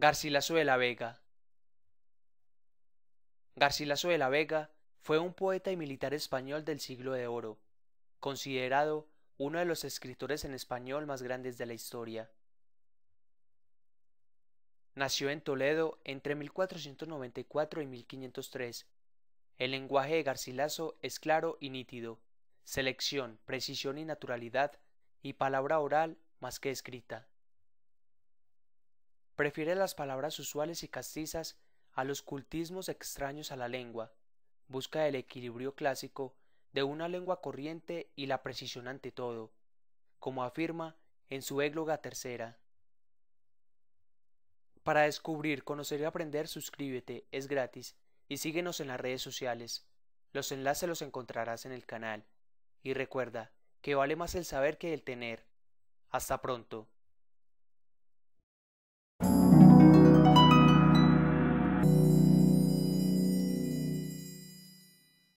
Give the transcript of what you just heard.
Garcilaso Vega. Garcilaso de la Vega fue un poeta y militar español del siglo de oro, considerado uno de los escritores en español más grandes de la historia. Nació en Toledo entre 1494 y 1503. El lenguaje de Garcilaso es claro y nítido, selección, precisión y naturalidad, y palabra oral más que escrita. Prefiere las palabras usuales y castizas a los cultismos extraños a la lengua. Busca el equilibrio clásico de una lengua corriente y la precisión ante todo, como afirma en su égloga tercera. Para descubrir, conocer y aprender, suscríbete, es gratis, y síguenos en las redes sociales. Los enlaces los encontrarás en el canal. Y recuerda que vale más el saber que el tener. Hasta pronto.